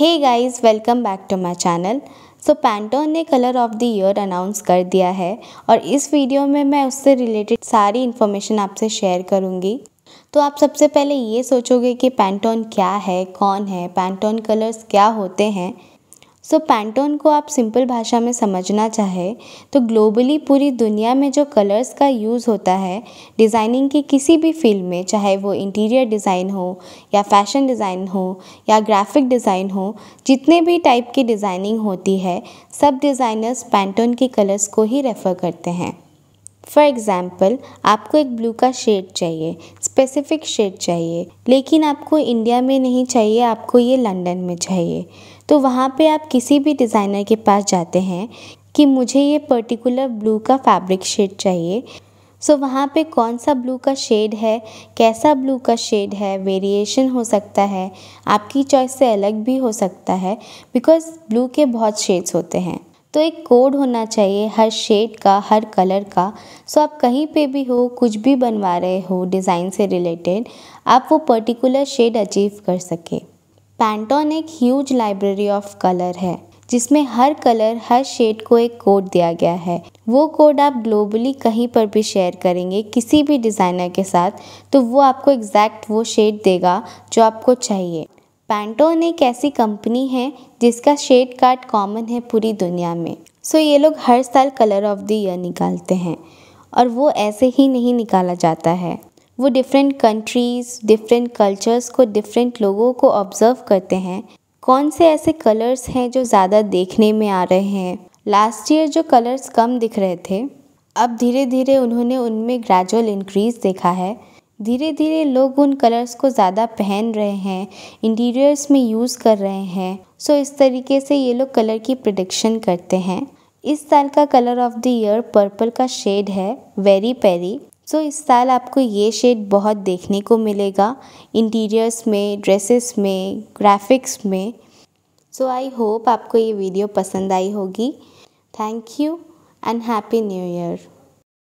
hey guys welcome back to my channel so Pantone ने colour of the year announce कर दिया है और इस वीडियो में मैं उससे रिलेटेड सारी इन्फॉर्मेशन आपसे शेयर करूँगी तो आप सबसे पहले ये सोचोगे कि पैंटोन क्या है कौन है पैंटोन कलर्स क्या होते हैं सो पैंटोन को आप सिंपल भाषा में समझना चाहे तो ग्लोबली पूरी दुनिया में जो कलर्स का यूज़ होता है डिज़ाइनिंग की किसी भी फील्ड में चाहे वो इंटीरियर डिज़ाइन हो या फैशन डिज़ाइन हो या ग्राफिक डिज़ाइन हो जितने भी टाइप की डिज़ाइनिंग होती है सब डिज़ाइनर्स पैंटोन के कलर्स को ही रेफ़र करते हैं फॉर एग्ज़ाम्पल आपको एक ब्लू का शेड चाहिए स्पेसिफिक शेड चाहिए लेकिन आपको इंडिया में नहीं चाहिए आपको ये लंदन में चाहिए तो वहाँ पे आप किसी भी डिज़ाइनर के पास जाते हैं कि मुझे ये पर्टिकुलर ब्लू का फैब्रिक शेड चाहिए सो so, वहाँ पे कौन सा ब्लू का शेड है कैसा ब्लू का शेड है वेरिएशन हो सकता है आपकी चॉइस से अलग भी हो सकता है बिकॉज़ ब्लू के बहुत शेड्स होते हैं तो एक कोड होना चाहिए हर शेड का हर कलर का सो आप कहीं पे भी हो कुछ भी बनवा रहे हो डिज़ाइन से रिलेटेड आप वो पर्टिकुलर शेड अचीव कर सके पैंटॉन एक ह्यूज लाइब्रेरी ऑफ कलर है जिसमें हर कलर हर शेड को एक कोड दिया गया है वो कोड आप ग्लोबली कहीं पर भी शेयर करेंगे किसी भी डिज़ाइनर के साथ तो वो आपको एग्जैक्ट वो शेड देगा जो आपको चाहिए पैंटोन एक ऐसी कंपनी है जिसका शेड कार्ड कॉमन है पूरी दुनिया में सो ये लोग हर साल कलर ऑफ द ईयर निकालते हैं और वो ऐसे ही नहीं निकाला जाता है वो डिफरेंट कंट्रीज़ डिफरेंट कल्चर्स को डिफरेंट लोगों को ऑब्ज़र्व करते हैं कौन से ऐसे कलर्स हैं जो ज़्यादा देखने में आ रहे हैं लास्ट ईयर जो कलर्स कम दिख रहे थे अब धीरे धीरे उन्होंने उनमें ग्रेजुअल इंक्रीज़ देखा है धीरे धीरे लोग उन कलर्स को ज़्यादा पहन रहे हैं इंटीरियर्स में यूज़ कर रहे हैं सो इस तरीके से ये लोग कलर की प्रडिक्शन करते हैं इस साल का colour of the year purple का शेड है वेरी पेरी सो इस साल आपको ये शेड बहुत देखने को मिलेगा इंटीरियर्स में ड्रेसेस में ग्राफिक्स में सो आई होप आपको ये वीडियो पसंद आई होगी thank you and happy new year